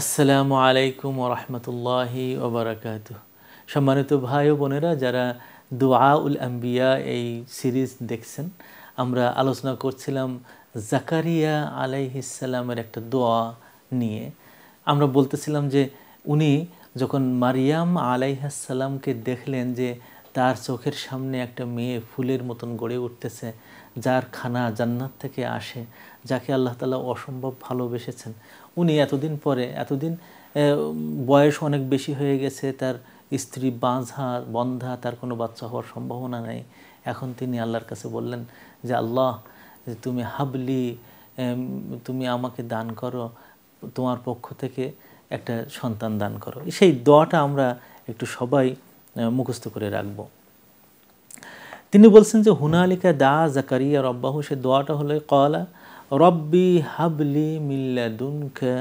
আসসালামু আলাইকুম ওরহমতুল্লাহি ওবরাকাত সম্মানিত ভাই ও বোনেরা যারা দোয়া উল আম্বিয়া এই সিরিজ দেখছেন আমরা আলোচনা করছিলাম জাকারিয়া আলাইহিসাল্লামের একটা দোয়া নিয়ে আমরা বলতেছিলাম যে উনি যখন মারিয়াম আলাইহাসাল্লামকে দেখলেন যে তার চোখের সামনে একটা মেয়ে ফুলের মতন গড়ে উঠতেছে যার খানা জান্নাত থেকে আসে যাকে আল্লাহ তালা অসম্ভব ভালোবেসেছেন উনি এতদিন পরে এতদিন বয়স অনেক বেশি হয়ে গেছে তার স্ত্রী বাঁধা বন্ধা তার কোনো বাচ্চা হওয়ার সম্ভাবনা নেই এখন তিনি আল্লাহর কাছে বললেন যে আল্লাহ তুমি হাবলি তুমি আমাকে দান করো তোমার পক্ষ থেকে একটা সন্তান দান করো সেই দোয়াটা আমরা একটু সবাই মুখস্থ করে রাখব তিনি বলছেন যে হুনালিকা দা জাকারিয়া রব্বাহু সে দোয়াটা হলো কলা রব্বি হাবলি দুনকা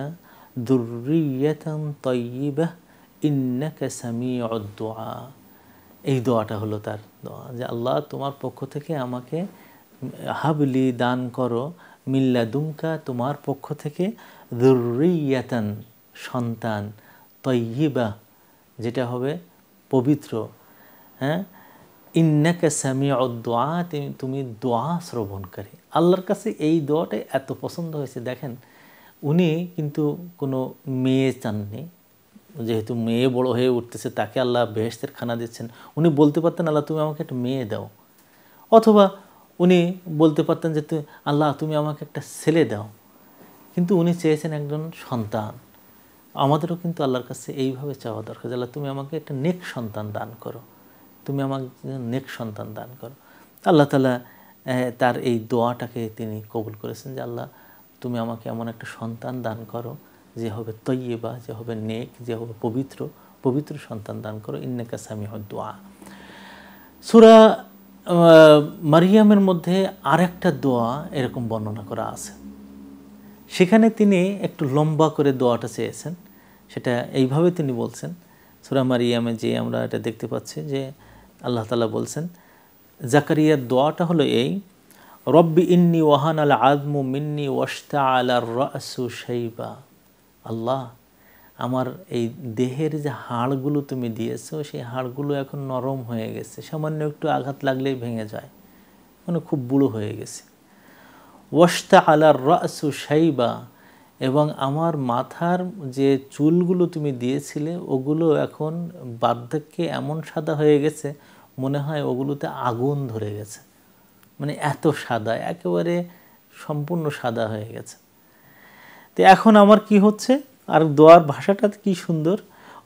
দুর্রিয়াতান তৈবাহ ইন্নাকা সামি দোয়া এই দোয়াটা হলো তার দোয়া যে আল্লাহ তোমার পক্ষ থেকে আমাকে হাবলি দান করো মিল্লা দুমকা তোমার পক্ষ থেকে দুর্রিয়াতান সন্তান তৈবা যেটা হবে পবিত্র হ্যাঁ ইন্নাকে সামিয়া দোয়া তুমি দোয়া শ্রবণকারী আল্লাহর কাছে এই দোয়াটাই এত পছন্দ হয়েছে দেখেন উনি কিন্তু কোনো মেয়ে চাননি যেহেতু মেয়ে বড় হয়ে উঠতেছে তাকে আল্লাহ বেহেস্তের খানা দিচ্ছেন উনি বলতে পারতেন আল্লাহ তুমি আমাকে একটা মেয়ে দাও অথবা উনি বলতে পারতেন যে তুমি আল্লাহ তুমি আমাকে একটা ছেলে দাও কিন্তু উনি চেয়েছেন একজন সন্তান আমাদেরও কিন্তু আল্লাহর কাছে এইভাবে চাওয়া দরকার আল্লাহ তুমি আমাকে একটা নেক সন্তান দান করো তুমি আমাকে নেক সন্তান দান করো আল্লাহ তালা তার এই দোয়াটাকে তিনি কবুল করেছেন যে আল্লাহ তুমি আমাকে এমন একটা সন্তান দান করো যে হবে তৈয়বা যে হবে নেক যে হবে পবিত্র পবিত্র সন্তান দান করো ইন্নেকা সামি দোয়া সুরা মারিয়ামের মধ্যে আরেকটা দোয়া এরকম বর্ণনা করা আছে সেখানে তিনি একটু লম্বা করে দোয়াটা চেয়েছেন সেটা এইভাবে তিনি বলছেন ইয়ামে যে আমরা এটা দেখতে পাচ্ছি যে আল্লাহ তালা বলছেন জাকারিয়ার দোয়াটা হলো এই রব্বি ইন্নি ওয়াহান আল আদমু মিন্নি ওয়াস্তা আলার রসু সেইবা আল্লাহ আমার এই দেহের যে হাড়গুলো তুমি দিয়েছো সেই হাড়গুলো এখন নরম হয়ে গেছে সামান্য একটু আঘাত লাগলেই ভেঙে যায় মানে খুব বুড়ো হয়ে গেছে ওয়াস্তা আলার রাসু সাইবা এবং আমার মাথার যে চুলগুলো তুমি দিয়েছিলে ওগুলো এখন বার্ধক্যে এমন সাদা হয়ে গেছে মনে হয় ওগুলোতে আগুন ধরে গেছে মানে এত সাদা একেবারে সম্পূর্ণ সাদা হয়ে গেছে তো এখন আমার কি হচ্ছে আর দোয়ার ভাষাটা কি সুন্দর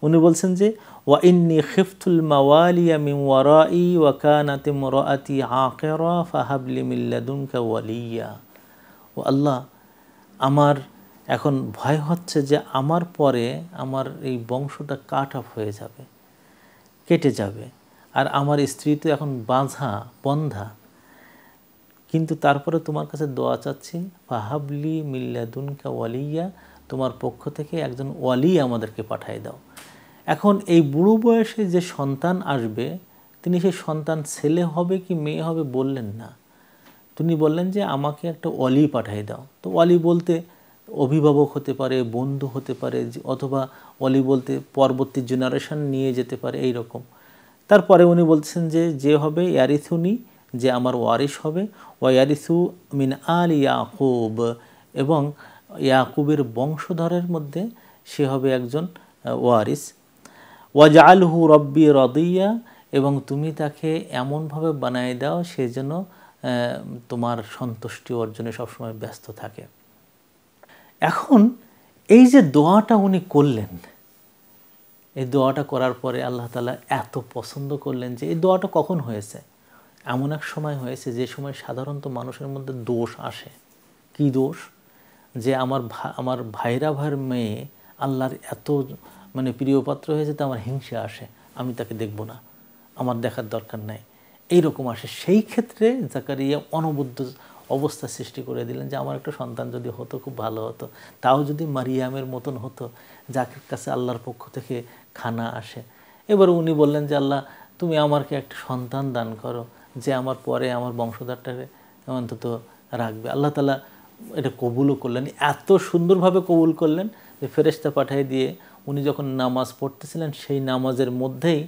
উনি বলছেন যে ওয়াইন্নি খিফতুল মাওয়ালিয়া মিম ওয়ারাই ওয়া কানাতে মরাআতি আকেরা ফাহাবলি মিল্লাদুমকা ওয়ালিয়া ও আল্লাহ আমার এখন ভয় হচ্ছে যে আমার পরে আমার এই বংশটা কাট অফ হয়ে যাবে কেটে যাবে আর আমার স্ত্রী তো এখন বাঁধা বন্ধা কিন্তু তারপরে তোমার কাছে দোয়া চাচ্ছি ফাহাবলি মিল্লাদুনকা ওয়ালিয়া তোমার পক্ষ থেকে একজন ওয়ালি আমাদেরকে পাঠাই দাও এখন এই বুড়ো বয়সে যে সন্তান আসবে তিনি সেই সন্তান ছেলে হবে কি মেয়ে হবে বললেন না তিনি বললেন যে আমাকে একটা অলি পাঠাই দাও তো অলি বলতে অভিভাবক হতে পারে বন্ধু হতে পারে অথবা অলি বলতে পরবর্তী জেনারেশন নিয়ে যেতে পারে এই রকম তারপরে উনি বলছেন যে যে হবে ইয়ারিথুনি যে আমার ওয়ারিস হবে ও ইয়ারিথু মিন আল ইয়াকুব এবং ইয়াকুবের বংশধরের মধ্যে সে হবে একজন ওয়ারিস ওয়াজালহু রব্বি রদইয়া এবং তুমি তাকে এমনভাবে বানাই দাও সে যেন তোমার সন্তুষ্টি অর্জনে সবসময় ব্যস্ত থাকে এখন এই যে দোয়াটা উনি করলেন এই দোয়াটা করার পরে আল্লাহ তালা এত পছন্দ করলেন যে এই দোয়াটা কখন হয়েছে এমন এক সময় হয়েছে যে সময় সাধারণত মানুষের মধ্যে দোষ আসে কি দোষ যে আমার আমার ভাইরা ভাইয়ের মেয়ে আল্লাহর এত মানে প্রিয়পাত্র হয়েছে তো আমার হিংসা আসে আমি তাকে দেখব না আমার দেখার দরকার নাই এইরকম আসে সেই ক্ষেত্রে জাকারিয়া অনবদ্য অবস্থা সৃষ্টি করে দিলেন যে আমার একটা সন্তান যদি হতো খুব ভালো হতো তাও যদি মারিয়ামের মতন হতো যাকে কাছে আল্লাহর পক্ষ থেকে খানা আসে এবার উনি বললেন যে আল্লাহ তুমি আমাকে একটা সন্তান দান করো যে আমার পরে আমার বংশধরটাকে অন্তত রাখবে আল্লাহ তালা এটা কবুলও করলেন এত সুন্দরভাবে কবুল করলেন যে ফেরেস্তা পাঠাই দিয়ে উনি যখন নামাজ পড়তেছিলেন সেই নামাজের মধ্যেই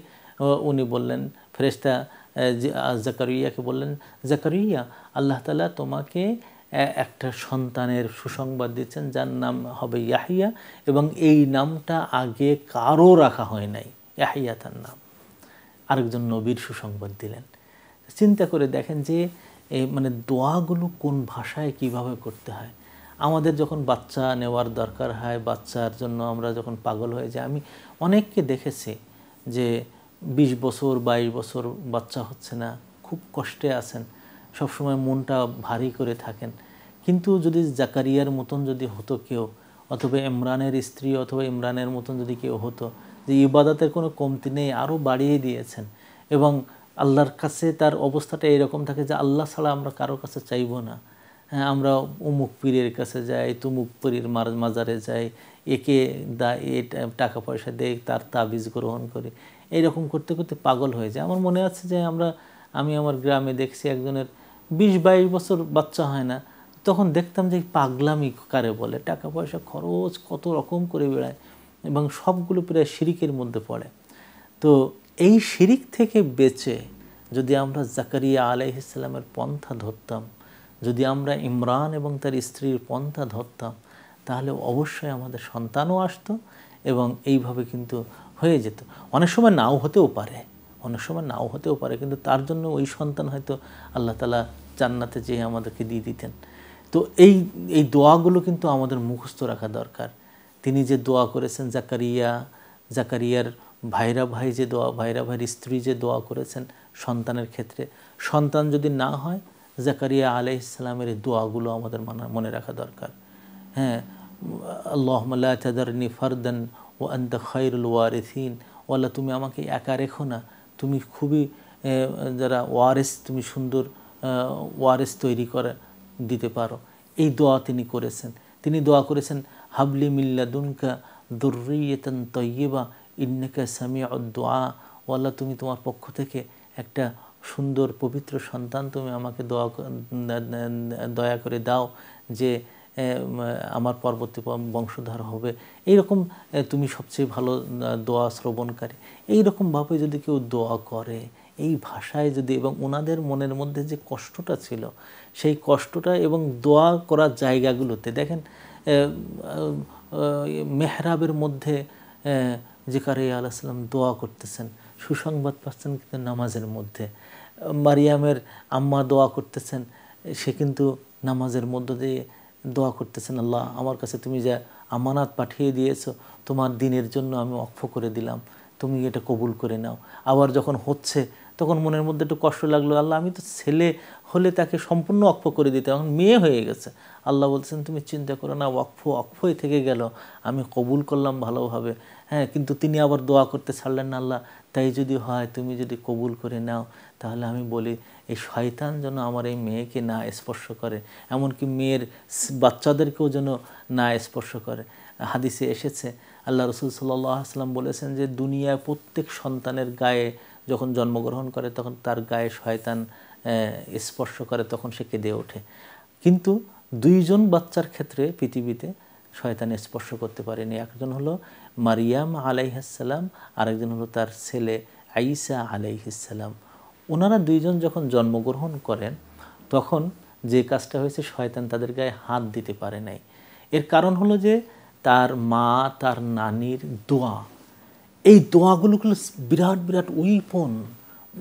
উনি বললেন ফেরেস্তা জাকারিয়াকে বললেন জাকারিয়া আল্লাহ তালা তোমাকে একটা সন্তানের সুসংবাদ দিচ্ছেন যার নাম হবে ইয়াহিয়া এবং এই নামটা আগে কারও রাখা হয় নাই ইয়াহিয়া তার নাম আরেকজন নবীর সুসংবাদ দিলেন চিন্তা করে দেখেন যে মানে দোয়াগুলো কোন ভাষায় কিভাবে করতে হয় আমাদের যখন বাচ্চা নেওয়ার দরকার হয় বাচ্চার জন্য আমরা যখন পাগল হয়ে যাই আমি অনেককে দেখেছি যে বিশ বছর বাইশ বছর বাচ্চা হচ্ছে না খুব কষ্টে আছেন সবসময় মনটা ভারী করে থাকেন কিন্তু যদি জাকারিয়ার মতন যদি হতো কেউ অথবা ইমরানের স্ত্রী অথবা ইমরানের মতন যদি কেউ হতো যে ইবাদাতের কোনো কমতি নেই আরও বাড়িয়ে দিয়েছেন এবং আল্লাহর কাছে তার অবস্থাটা এরকম থাকে যে আল্লাহ ছাড়া আমরা কারো কাছে চাইব না হ্যাঁ আমরা উমুক পীরের কাছে যাই তুমুক পীরের মাজারে যাই একে দা এ টাকা পয়সা দেয় তার তাবিজ গ্রহণ করি এইরকম করতে করতে পাগল হয়ে যায় আমার মনে আছে যে আমরা আমি আমার গ্রামে দেখছি একজনের বিশ বাইশ বছর বাচ্চা হয় না তখন দেখতাম যে পাগলামি কারে বলে টাকা পয়সা খরচ কত রকম করে বেড়ায় এবং সবগুলো প্রায় শিরিকের মধ্যে পড়ে তো এই শিরিক থেকে বেঁচে যদি আমরা জাকারিয়া আলাইহিসাল্লামের পন্থা ধরতাম যদি আমরা ইমরান এবং তার স্ত্রীর পন্থা ধরতাম তাহলে অবশ্যই আমাদের সন্তানও আসতো এবং এইভাবে কিন্তু হয়ে যেত অনেক সময় নাও হতেও পারে অনেক সময় নাও হতেও পারে কিন্তু তার জন্য ওই সন্তান হয়তো আল্লাহ তালা জান্নাতে যেয়ে আমাদেরকে দিয়ে দিতেন তো এই এই দোয়াগুলো কিন্তু আমাদের মুখস্থ রাখা দরকার তিনি যে দোয়া করেছেন জাকারিয়া জাকারিয়ার ভাইরা ভাই যে দোয়া ভাইরা ভাইয়ের স্ত্রী যে দোয়া করেছেন সন্তানের ক্ষেত্রে সন্তান যদি না হয় জাকারিয়া আলাই ইসলামের এই দোয়াগুলো আমাদের মনে রাখা দরকার হ্যাঁ আল্লাহ তাদারনি ফারদান ও আন্দা খায়রুল ওয়ারেসিন ও আল্লাহ তুমি আমাকে একা রেখো না তুমি খুবই যারা ওয়ারেস তুমি সুন্দর ওয়ারেস তৈরি করে দিতে পারো এই দোয়া তিনি করেছেন তিনি দোয়া করেছেন হাবলি মিল্লা দুনকা দুর্রিয়েতন তৈবা ইন্নাকা সামিয়া দোয়া ও আল্লাহ তুমি তোমার পক্ষ থেকে একটা সুন্দর পবিত্র সন্তান তুমি আমাকে দোয়া দয়া করে দাও যে আমার পরবর্তী বংশধর হবে এইরকম তুমি সবচেয়ে ভালো দোয়া শ্রবণকারী এইরকমভাবে যদি কেউ দোয়া করে এই ভাষায় যদি এবং ওনাদের মনের মধ্যে যে কষ্টটা ছিল সেই কষ্টটা এবং দোয়া করার জায়গাগুলোতে দেখেন মেহরাবের মধ্যে কারে আলাইসাল্লাম দোয়া করতেছেন সুসংবাদ পাচ্ছেন কিন্তু নামাজের মধ্যে মারিয়ামের আম্মা দোয়া করতেছেন সে কিন্তু নামাজের মধ্য দিয়ে দোয়া করতেছেন আল্লাহ আমার কাছে তুমি যা আমানাত পাঠিয়ে দিয়েছো তোমার দিনের জন্য আমি অক্ষ করে দিলাম তুমি এটা কবুল করে নাও আবার যখন হচ্ছে তখন মনের মধ্যে একটু কষ্ট লাগলো আল্লাহ আমি তো ছেলে হলে তাকে সম্পূর্ণ অক্ষ করে দিতে এখন মেয়ে হয়ে গেছে আল্লাহ বলছেন তুমি চিন্তা করো না অক্ষ অক্ষই থেকে গেল আমি কবুল করলাম ভালোভাবে হ্যাঁ কিন্তু তিনি আবার দোয়া করতে ছাড়লেন না আল্লাহ তাই যদি হয় তুমি যদি কবুল করে নাও তাহলে আমি বলি এই শয়তান যেন আমার এই মেয়েকে না স্পর্শ করে এমনকি মেয়ের বাচ্চাদেরকেও যেন না স্পর্শ করে হাদিসে এসেছে আল্লাহ রসুল সাল্লাহ বলেছেন যে দুনিয়ায় প্রত্যেক সন্তানের গায়ে যখন জন্মগ্রহণ করে তখন তার গায়ে শয়তান স্পর্শ করে তখন সে কেঁদে ওঠে কিন্তু দুইজন বাচ্চার ক্ষেত্রে পৃথিবীতে শয়তান স্পর্শ করতে পারেনি একজন হলো মারিয়াম আলাইহাসাল্লাম আরেকজন হলো তার ছেলে আইসা আলাইহিসাল্লাম ওনারা দুইজন যখন জন্মগ্রহণ করেন তখন যে কাজটা হয়েছে শয়তান তাদের গায়ে হাত দিতে পারে নাই এর কারণ হলো যে তার মা তার নানির দোয়া এই দোয়াগুলো বিরাট বিরাট উইপন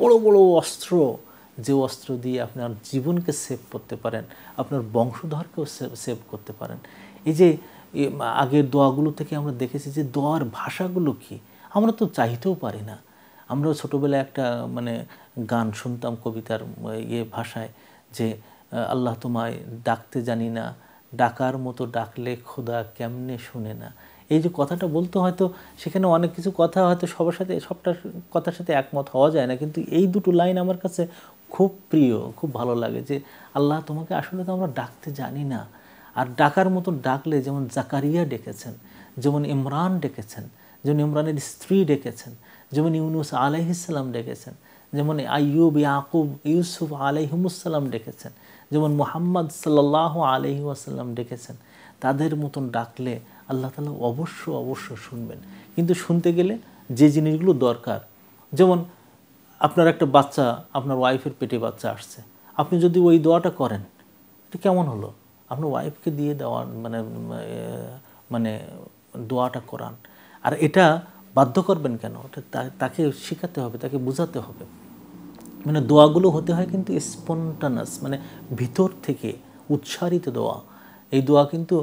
বড় বড় অস্ত্র যে অস্ত্র দিয়ে আপনার জীবনকে সেভ করতে পারেন আপনার বংশধরকেও সেভ করতে পারেন এই যে আগের দোয়াগুলো থেকে আমরা দেখেছি যে দোয়ার ভাষাগুলো কি আমরা তো চাইতেও পারি না আমরাও ছোটোবেলায় একটা মানে গান শুনতাম কবিতার ইয়ে ভাষায় যে আল্লাহ তোমায় ডাকতে জানি না ডাকার মতো ডাকলে খোদা কেমনে শুনে না এই যে কথাটা বলতো হয়তো সেখানে অনেক কিছু কথা হয়তো সবার সাথে সবটার কথার সাথে একমত হওয়া যায় না কিন্তু এই দুটো লাইন আমার কাছে খুব প্রিয় খুব ভালো লাগে যে আল্লাহ তোমাকে আসলে তো আমরা ডাকতে জানি না আর ডাকার মতো ডাকলে যেমন জাকারিয়া ডেকেছেন যেমন ইমরান ডেকেছেন যেমন ইমরানের স্ত্রী ডেকেছেন যেমন ইউনুস আলাইহিসাল্লাম ডেকেছেন যেমন আইয়ুব ইয়াকুব ইউসুফ আলাইহমুসাল্লাম ডেকেছেন যেমন মোহাম্মদ সাল্লাহ আলহি আসাল্লাম ডেকেছেন তাদের মতন ডাকলে আল্লাহ তালা অবশ্য অবশ্য শুনবেন কিন্তু শুনতে গেলে যে জিনিসগুলো দরকার যেমন আপনার একটা বাচ্চা আপনার ওয়াইফের পেটে বাচ্চা আসছে আপনি যদি ওই দোয়াটা করেন এটা কেমন হলো আপনার ওয়াইফকে দিয়ে দেওয়ান মানে, মানে মানে দোয়াটা করান আর এটা বাধ্য করবেন কেন তাকে শেখাতে হবে তাকে বোঝাতে হবে মানে দোয়াগুলো হতে হয় কিন্তু স্পন্টানাস মানে ভিতর থেকে উৎসারিত দোয়া এই দোয়া কিন্তু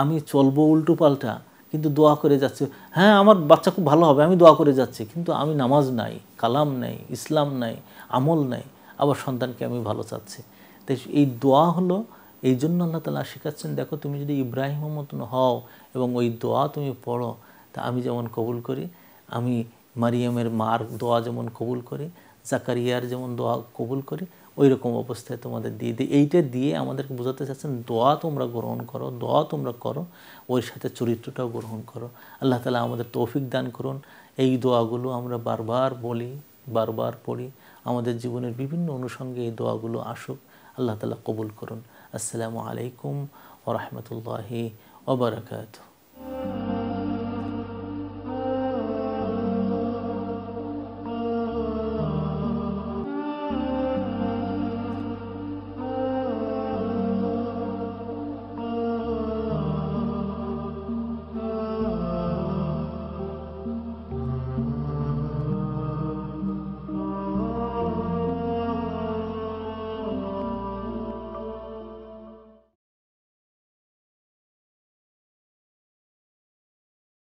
আমি চলবো উল্টো পাল্টা কিন্তু দোয়া করে যাচ্ছে হ্যাঁ আমার বাচ্চা খুব ভালো হবে আমি দোয়া করে যাচ্ছি কিন্তু আমি নামাজ নাই কালাম নাই ইসলাম নাই আমল নাই আবার সন্তানকে আমি ভালো চাচ্ছি তাই এই দোয়া হলো এই জন্য আল্লাহ তালা শেখাচ্ছেন দেখো তুমি যদি ইব্রাহিমের মতন হও এবং ওই দোয়া তুমি পড়ো তা আমি যেমন কবুল করি আমি মারিয়ামের মার দোয়া যেমন কবুল করি জাকারিয়ার যেমন দোয়া কবুল করি ওই রকম অবস্থায় তোমাদের দিয়ে দিই এইটা দিয়ে আমাদেরকে বোঝাতে চাচ্ছেন দোয়া তোমরা গ্রহণ করো দোয়া তোমরা করো ওর সাথে চরিত্রটাও গ্রহণ করো আল্লাহ তালা আমাদের তৌফিক দান করুন এই দোয়াগুলো আমরা বারবার বলি বারবার পড়ি আমাদের জীবনের বিভিন্ন অনুষঙ্গে এই দোয়াগুলো আসুক আল্লাহ তালা কবুল করুন আসসালামু আলাইকুম ও রহমতুল্লাহি ওবরাকাতু